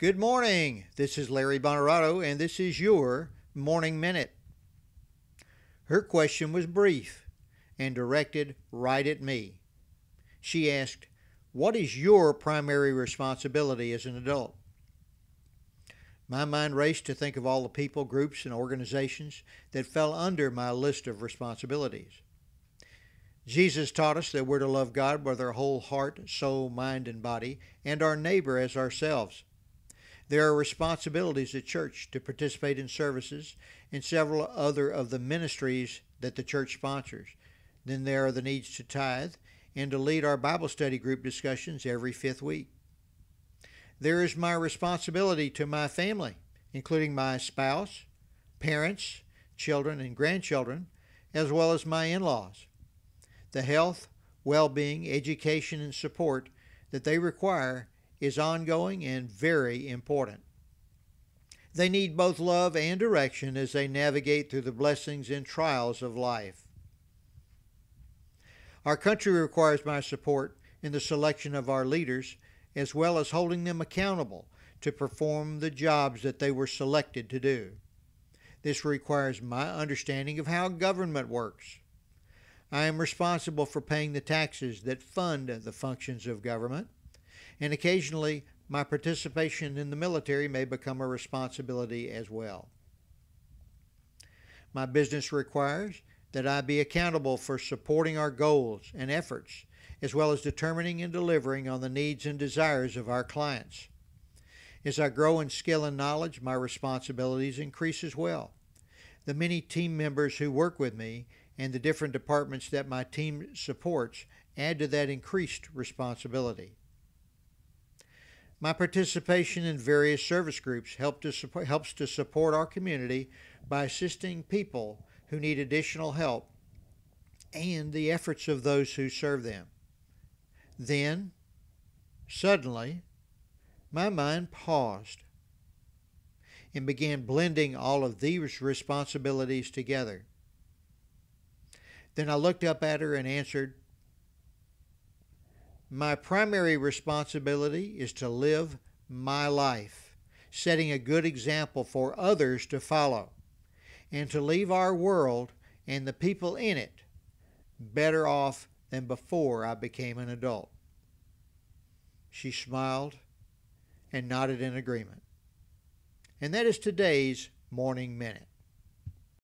Good morning. This is Larry Bonarato, and this is your Morning Minute. Her question was brief and directed right at me. She asked, What is your primary responsibility as an adult? My mind raced to think of all the people, groups, and organizations that fell under my list of responsibilities. Jesus taught us that we're to love God with our whole heart, soul, mind, and body, and our neighbor as ourselves. There are responsibilities at church to participate in services and several other of the ministries that the church sponsors. Then there are the needs to tithe and to lead our Bible study group discussions every fifth week. There is my responsibility to my family, including my spouse, parents, children, and grandchildren, as well as my in laws. The health, well being, education, and support that they require is ongoing and very important. They need both love and direction as they navigate through the blessings and trials of life. Our country requires my support in the selection of our leaders, as well as holding them accountable to perform the jobs that they were selected to do. This requires my understanding of how government works. I am responsible for paying the taxes that fund the functions of government and occasionally my participation in the military may become a responsibility as well. My business requires that I be accountable for supporting our goals and efforts, as well as determining and delivering on the needs and desires of our clients. As I grow in skill and knowledge, my responsibilities increase as well. The many team members who work with me and the different departments that my team supports add to that increased responsibility. My participation in various service groups to support, helps to support our community by assisting people who need additional help and the efforts of those who serve them. Then, suddenly, my mind paused and began blending all of these responsibilities together. Then I looked up at her and answered, my primary responsibility is to live my life, setting a good example for others to follow, and to leave our world and the people in it better off than before I became an adult. She smiled and nodded in agreement. And that is today's Morning Minute.